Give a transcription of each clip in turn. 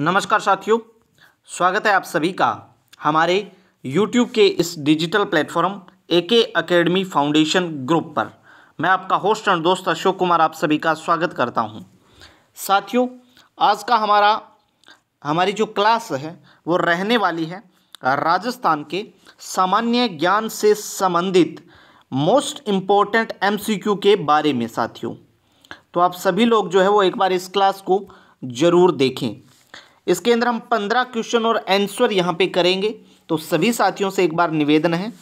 नमस्कार साथियों स्वागत है आप सभी का हमारे YouTube के इस डिजिटल प्लेटफॉर्म ए के अकेडमी फाउंडेशन ग्रुप पर मैं आपका होस्ट एंड दोस्त अशोक कुमार आप सभी का स्वागत करता हूं साथियों आज का हमारा हमारी जो क्लास है वो रहने वाली है राजस्थान के सामान्य ज्ञान से संबंधित मोस्ट इम्पोर्टेंट एम के बारे में साथियों तो आप सभी लोग जो है वो एक बार इस क्लास को ज़रूर देखें इसके अंदर हम पंद्रह क्वेश्चन और आंसर यहाँ पे करेंगे तो सभी साथियों से एक बार निवेदन है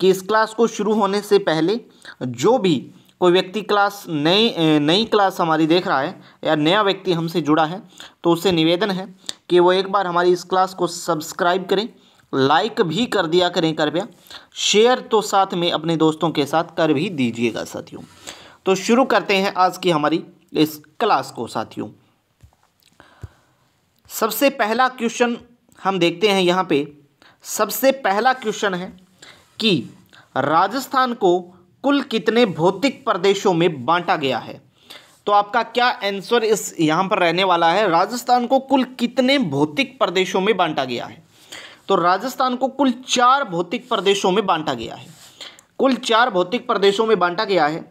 कि इस क्लास को शुरू होने से पहले जो भी कोई व्यक्ति क्लास नई नई क्लास हमारी देख रहा है या नया व्यक्ति हमसे जुड़ा है तो उससे निवेदन है कि वो एक बार हमारी इस क्लास को सब्सक्राइब करें लाइक भी कर दिया करें कृपया शेयर तो साथ में अपने दोस्तों के साथ कर भी दीजिएगा साथियों तो शुरू करते हैं आज की हमारी इस क्लास को साथियों सबसे पहला क्वेश्चन हम देखते हैं यहाँ पे सबसे पहला क्वेश्चन है कि राजस्थान को कुल कितने भौतिक प्रदेशों में बांटा गया है तो आपका क्या आंसर इस यहाँ पर रहने वाला है राजस्थान को कुल कितने भौतिक प्रदेशों में बांटा गया है तो राजस्थान को कुल चार भौतिक प्रदेशों में बांटा गया है कुल चार भौतिक प्रदेशों में बांटा गया है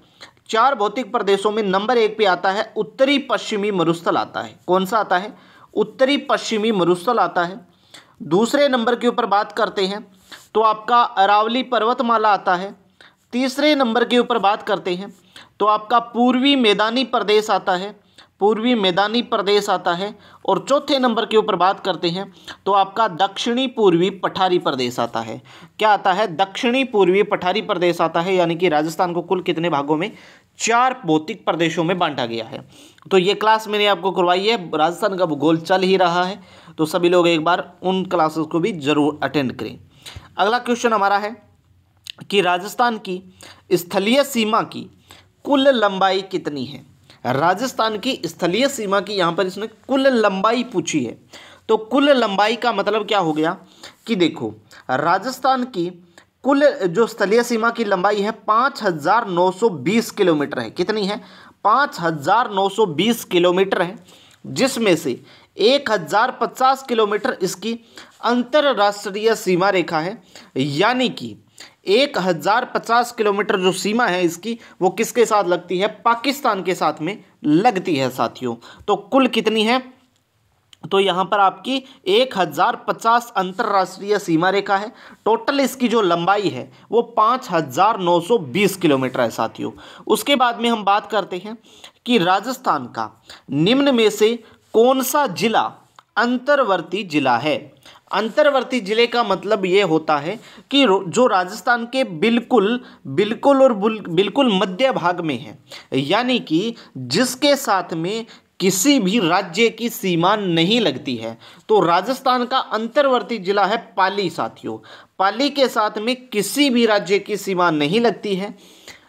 चार भौतिक प्रदेशों में नंबर एक पे आता है उत्तरी पश्चिमी मरुस्थल आता है कौन सा आता है उत्तरी पश्चिमी मरुस्थल आता है दूसरे नंबर के ऊपर बात करते हैं तो आपका अरावली पर्वतमाला आता है तीसरे नंबर के ऊपर बात करते हैं तो आपका पूर्वी मैदानी प्रदेश आता है पूर्वी मैदानी प्रदेश आता है और चौथे नंबर के ऊपर बात करते हैं तो आपका दक्षिणी पूर्वी पठारी प्रदेश आता है क्या आता है दक्षिणी पूर्वी पठारी प्रदेश आता है यानी कि राजस्थान को कुल कितने भागों में चार भौतिक प्रदेशों में बांटा गया है तो ये क्लास मैंने आपको करवाई है राजस्थान का भूगोल चल ही रहा है तो सभी लोग एक बार उन क्लासेस को भी जरूर अटेंड करें अगला क्वेश्चन हमारा है कि राजस्थान की स्थलीय सीमा की कुल लंबाई कितनी है राजस्थान की स्थलीय सीमा की यहाँ पर इसने कुल लंबाई पूछी है तो कुल लंबाई का मतलब क्या हो गया कि देखो राजस्थान की कुल जो स्थलीय सीमा की लंबाई है 5,920 किलोमीटर है कितनी है 5,920 किलोमीटर है जिसमें से 1,050 किलोमीटर इसकी अंतर्राष्ट्रीय सीमा रेखा है यानी कि 1050 किलोमीटर जो सीमा है इसकी वो किसके साथ लगती है पाकिस्तान के साथ में लगती है साथियों तो कुल कितनी है तो यहाँ पर आपकी एक हज़ार पचास अंतर्राष्ट्रीय सीमा रेखा है टोटल इसकी जो लंबाई है वो पाँच हज़ार नौ सौ बीस किलोमीटर है साथियों उसके बाद में हम बात करते हैं कि राजस्थान का निम्न में से कौन सा जिला अंतर्वर्ती जिला है अंतर्वर्ती जिले का मतलब ये होता है कि जो राजस्थान के बिल्कुल बिल्कुल और बिल्कुल मध्य भाग में है यानी कि जिसके साथ में किसी भी राज्य की सीमा नहीं लगती है तो राजस्थान का अंतर्वर्ती जिला है पाली साथियों पाली के साथ में किसी भी राज्य की सीमा नहीं लगती है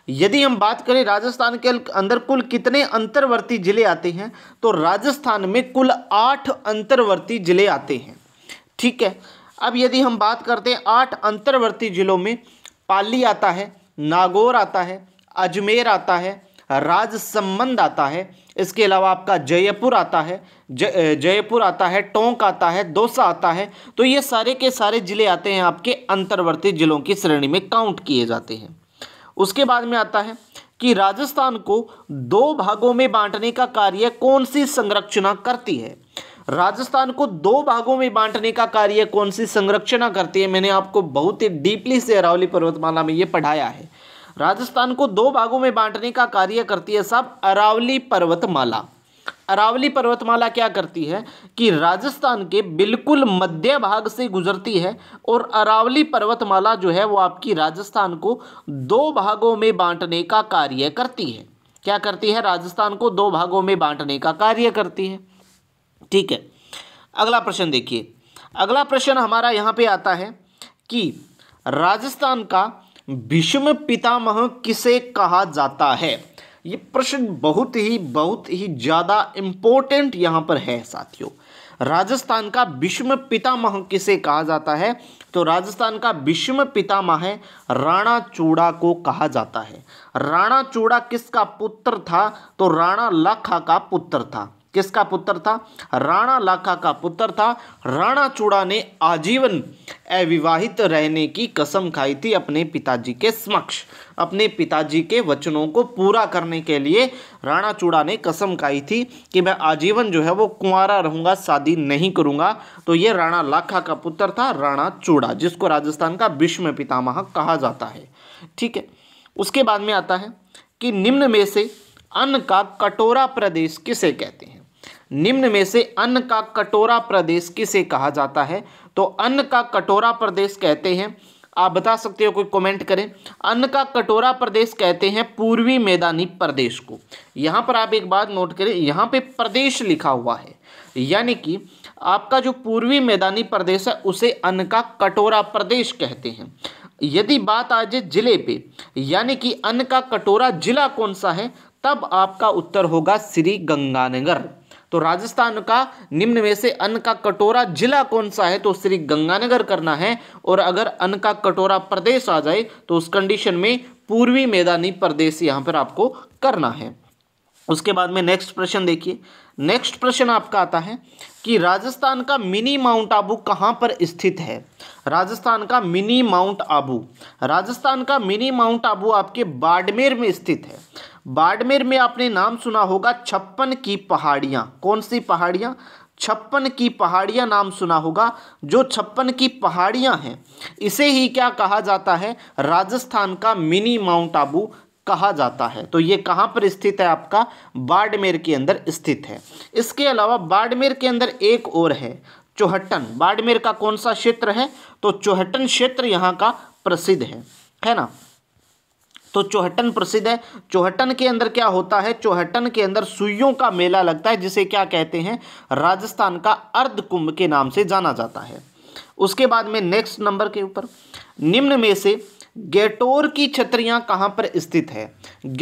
यदि हम बात करें राजस्थान के अंदर कुल कितने अंतर्वर्ती जिले आते हैं तो राजस्थान में कुल आठ अंतर्वर्ती जिले आते हैं ठीक है अब यदि हम बात करते हैं आठ अंतर्वर्ती जिलों में पाली आता है नागौर आता है अजमेर आता है संबंध आता है इसके अलावा आपका जयपुर आता है जयपुर आता है टोंक आता है दौसा आता है तो ये सारे के सारे ज़िले आते हैं आपके अंतर्वर्ती ज़िलों की श्रेणी में काउंट किए जाते हैं उसके बाद में आता है कि राजस्थान को दो भागों में बांटने का कार्य कौन सी संरचना करती है राजस्थान को दो भागों में बांटने का कार्य कौन सी संरचना करती है मैंने आपको बहुत ही डीपली से अरावली पर्वतमाला में ये पढ़ाया है राजस्थान को दो भागों में बांटने का कार्य करती है साहब अरावली पर्वतमाला अरावली पर्वतमाला क्या करती है कि राजस्थान के बिल्कुल मध्य भाग से गुजरती है और अरावली पर्वतमाला जो है वो आपकी राजस्थान को दो भागों में बांटने का कार्य करती है क्या करती है राजस्थान को दो भागों में बांटने का कार्य करती है ठीक है अगला प्रश्न देखिए अगला प्रश्न हमारा यहाँ पे आता है कि राजस्थान का भीष्म पितामह किसे कहा जाता है ये प्रश्न बहुत ही बहुत ही ज़्यादा इम्पोर्टेंट यहाँ पर है साथियों राजस्थान का भीष्म पितामह किसे कहा जाता है तो राजस्थान का भीष्म पितामह राणा चूड़ा को कहा जाता है राणा चूड़ा किसका पुत्र था तो राणा लखा का पुत्र था किसका पुत्र था राणा लाखा का पुत्र था राणा चूड़ा ने आजीवन अविवाहित रहने की कसम खाई थी अपने पिताजी के समक्ष अपने पिताजी के वचनों को पूरा करने के लिए राणा चूड़ा ने कसम खाई थी कि मैं आजीवन जो है वो कुंवारा रहूंगा शादी नहीं करूँगा तो ये राणा लाखा का पुत्र था राणा चूड़ा जिसको राजस्थान का विश्व पितामह कहा जाता है ठीक है उसके बाद में आता है कि निम्न में से अन्न का कटोरा प्रदेश किसे कहते हैं निम्न में से अन्न का कटोरा प्रदेश किसे कहा जाता है तो अन्न का कटोरा प्रदेश कहते हैं आप बता सकते हो कोई कमेंट करें अन्न का कटोरा प्रदेश कहते हैं पूर्वी मैदानी प्रदेश को यहाँ पर आप एक बात नोट करें यहाँ पे प्रदेश लिखा हुआ है यानी कि आपका जो पूर्वी मैदानी प्रदेश है उसे अन्न का कटोरा प्रदेश कहते हैं यदि बात आ जाए जिले पे यानी कि अन्न का कटोरा जिला कौन सा है तब आपका उत्तर होगा श्री गंगानगर तो राजस्थान का निम्न में से अन्न का कटोरा जिला कौन सा है तो श्री गंगानगर करना है और अगर अन्न का कटोरा प्रदेश आ जाए तो उस कंडीशन में पूर्वी मैदानी प्रदेश यहां पर आपको करना है उसके बाद में नेक्स्ट प्रश्न देखिए नेक्स्ट प्रश्न आपका आता है कि राजस्थान का मिनी माउंट आबू कहाँ पर स्थित है राजस्थान का मिनी माउंट आबू राजस्थान का मिनी माउंट आबू आपके बाड़मेर में स्थित है बाड़मेर में आपने नाम सुना होगा छप्पन की पहाड़ियाँ कौन सी पहाड़ियाँ छप्पन की पहाड़ियाँ नाम सुना होगा जो छप्पन की पहाड़ियाँ हैं इसे ही क्या कहा जाता है राजस्थान का मिनी माउंट आबू कहा जाता है तो ये कहाँ पर स्थित है आपका बाड़मेर के अंदर स्थित है इसके अलावा बाड़मेर के अंदर एक और है चौहट्टन बाड़मेर का कौन सा क्षेत्र है तो चौहट्टन क्षेत्र यहाँ का प्रसिद्ध है है ना तो चौहटन प्रसिद्ध है चौहटन के अंदर क्या होता है चौहटन के अंदर सुइयों का मेला लगता है जिसे क्या कहते हैं राजस्थान का अर्ध कुंभ के नाम से जाना जाता है उसके बाद में नेक्स्ट नंबर के ऊपर निम्न में से गेटोर की छतरियां कहाँ पर स्थित है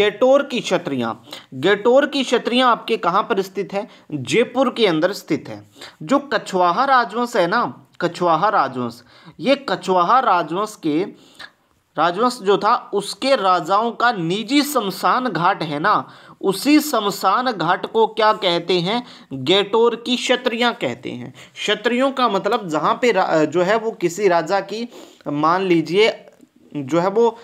गेटोर की छतरियां गेटोर की छतरियां आपके कहाँ पर स्थित है जयपुर के अंदर स्थित है जो कछवाहा राजवंश है ना कछवाहा राजवंश ये कछवाहा राजवंश के राजवंश जो था उसके राजाओं का निजी शमशान घाट है ना उसी शमशान घाट को क्या कहते हैं गेटोर की क्षत्रियाँ कहते हैं क्षत्रियों का मतलब जहाँ पे जो है वो किसी राजा की मान लीजिए जो है वो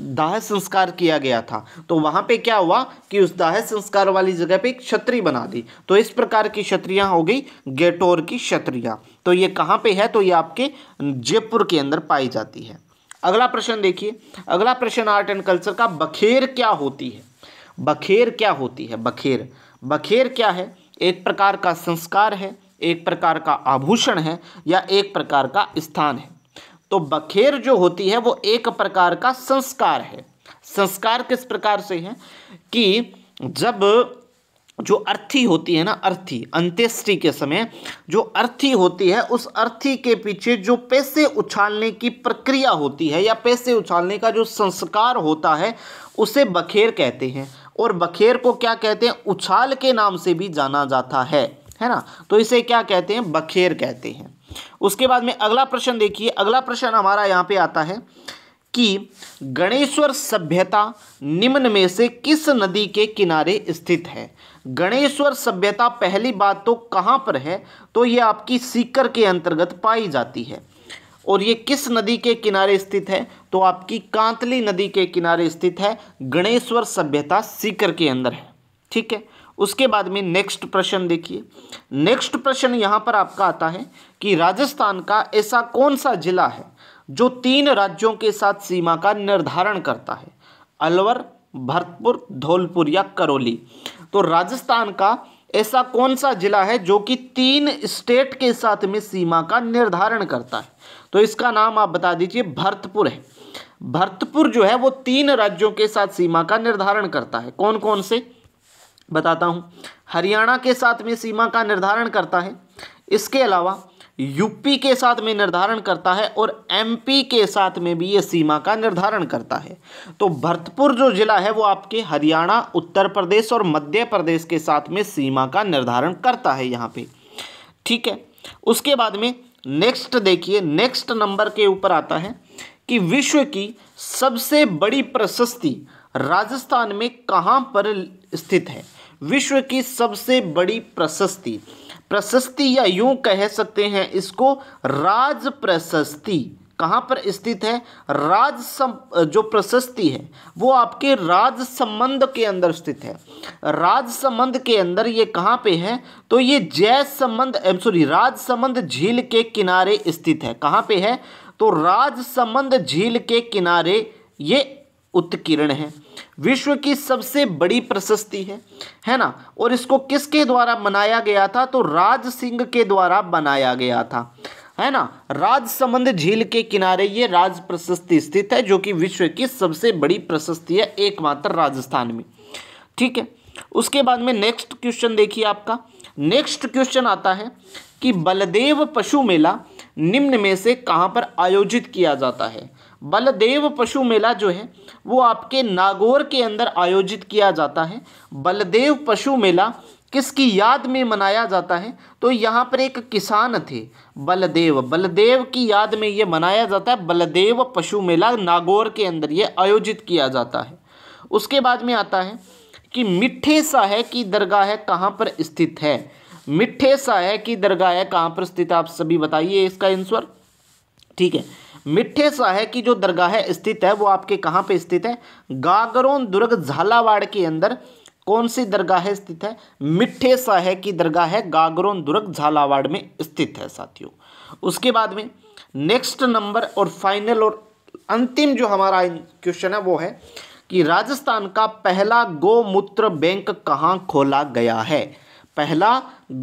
दाह संस्कार किया गया था तो वहाँ पे क्या हुआ कि उस दाह संस्कार वाली जगह पे एक छतरी बना दी तो इस प्रकार की क्षत्रियाँ हो गई गेटोर की क्षत्रियाँ तो ये कहाँ पे है तो ये आपके जयपुर के अंदर पाई जाती है अगला प्रश्न देखिए अगला प्रश्न आर्ट एंड कल्चर का बखेर क्या होती है बखेर क्या होती है बखेर बखेर क्या है एक प्रकार का संस्कार है एक प्रकार का आभूषण है या एक प्रकार का स्थान है तो बखेर जो होती है वो एक प्रकार का संस्कार है संस्कार किस प्रकार से है कि जब जो अर्थी होती है ना अर्थी अंत्येष्टि के समय जो अर्थी होती है उस अर्थी के पीछे जो पैसे उछालने की प्रक्रिया होती है या पैसे उछालने का जो संस्कार होता है उसे बखेर कहते हैं और बखेर को क्या कहते हैं उछाल के नाम से भी जाना जाता है है ना तो इसे क्या कहते हैं बखेर कहते हैं उसके बाद में अगला प्रश्न देखिए अगला प्रश्न हमारा यहाँ पे आता है कि गणेश्वर सभ्यता निम्न में से किस नदी के किनारे स्थित है गणेश्वर सभ्यता पहली बात तो कहाँ पर है तो ये आपकी सीकर के अंतर्गत पाई जाती है और ये किस नदी के किनारे स्थित है तो आपकी कांतली नदी के किनारे स्थित है गणेश्वर सभ्यता सीकर के अंदर है ठीक है उसके बाद में नेक्स्ट प्रश्न देखिए नेक्स्ट प्रश्न यहाँ पर आपका आता है कि राजस्थान का ऐसा कौन सा जिला है जो तीन राज्यों के साथ सीमा का निर्धारण करता है अलवर भरतपुर धौलपुर या करौली तो राजस्थान का ऐसा कौन सा जिला है जो कि तीन स्टेट के साथ में सीमा का निर्धारण करता है तो इसका नाम आप बता दीजिए भरतपुर है भरतपुर जो है वो तीन राज्यों के साथ सीमा का निर्धारण करता है कौन कौन से बताता हूँ हरियाणा के साथ में सीमा का निर्धारण करता है इसके अलावा यूपी के साथ में निर्धारण करता है और एमपी के साथ में भी ये सीमा का निर्धारण करता है तो भरतपुर जो जिला है वो आपके हरियाणा उत्तर प्रदेश और मध्य प्रदेश के साथ में सीमा का निर्धारण करता है यहाँ पे ठीक है उसके बाद में नेक्स्ट देखिए नेक्स्ट नंबर के ऊपर आता है कि विश्व की सबसे बड़ी प्रशस्ति राजस्थान में कहाँ पर स्थित है विश्व की सबसे बड़ी प्रशस्ति प्रशस्ति या यूं कह सकते हैं इसको राज प्रशस्ति कहाँ पर स्थित है राज सम जो प्रशस्ति है वो आपके राज संबंध के अंदर स्थित है राज संबंध के अंदर ये कहाँ पे है तो ये जय संबंध सॉरी राज संबंध झील के किनारे स्थित है कहाँ पे है तो राज संबंध झील के किनारे ये उत्कीर्ण है विश्व की सबसे बड़ी प्रशस्ति है है ना और इसको किसके द्वारा बनाया गया था तो राज सिंह के द्वारा बनाया गया था है ना राजसमंद झील के किनारे ये राज प्रशस्ति स्थित है जो कि विश्व की सबसे बड़ी प्रशस्ति है एकमात्र राजस्थान में ठीक है उसके बाद में नेक्स्ट क्वेश्चन देखिए आपका नेक्स्ट क्वेश्चन आता है कि बलदेव पशु मेला निम्न में से कहाँ पर आयोजित किया जाता है बलदेव पशु मेला जो है वो आपके नागौर के अंदर आयोजित किया जाता है बलदेव पशु मेला किसकी याद में मनाया जाता है तो यहाँ पर एक किसान थे बलदेव बलदेव की याद में ये मनाया जाता है बलदेव पशु मेला नागौर के अंदर ये आयोजित किया जाता है उसके बाद में आता है कि मिठे साहे की दरगाह है कहाँ पर स्थित है मिठे साहे की दरगाह है कहाँ पर स्थित आप सभी बताइए इसका आंसर ठीक है मिठे शाह की जो दरगाह स्थित है वो आपके कहाँ पे स्थित है गागरों दुर्ग झालावाड़ के अंदर कौन सी दरगाह स्थित है मिठे शाह की दरगाह है गागरों दुर्ग झालावाड़ में स्थित है साथियों उसके बाद में नेक्स्ट नंबर और फाइनल और अंतिम जो हमारा क्वेश्चन है वो है कि राजस्थान का पहला गौमूत्र बैंक कहाँ खोला गया है पहला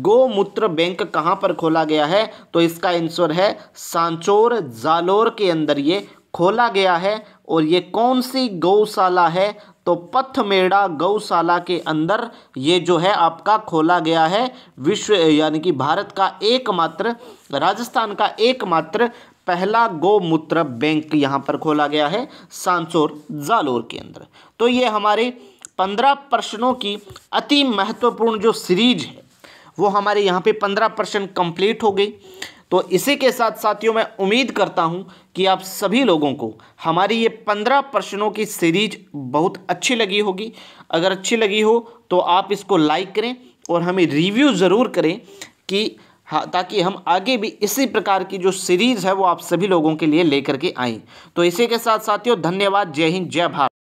गोमूत्र बैंक कहाँ पर खोला गया है तो इसका आंसर है सांचोर जालोर के अंदर ये खोला गया है और ये कौन सी गौशाला है तो पथमेड़ा गौशाला के अंदर ये जो है आपका खोला गया है विश्व यानी कि भारत का एकमात्र राजस्थान का एकमात्र पहला गोमूत्र बैंक यहाँ पर खोला गया है सांचोर जालोर के अंदर तो ये हमारे पंद्रह प्रश्नों की अति महत्वपूर्ण जो सीरीज है वो हमारे यहाँ पे पंद्रह प्रश्न कंप्लीट हो गई तो इसी के साथ साथियों मैं उम्मीद करता हूँ कि आप सभी लोगों को हमारी ये पंद्रह प्रश्नों की सीरीज बहुत अच्छी लगी होगी अगर अच्छी लगी हो तो आप इसको लाइक करें और हमें रिव्यू ज़रूर करें कि हाँ ताकि हम आगे भी इसी प्रकार की जो सीरीज़ है वो आप सभी लोगों के लिए लेकर के आएँ तो इसी के साथ साथियों धन्यवाद जय हिंद जय भारत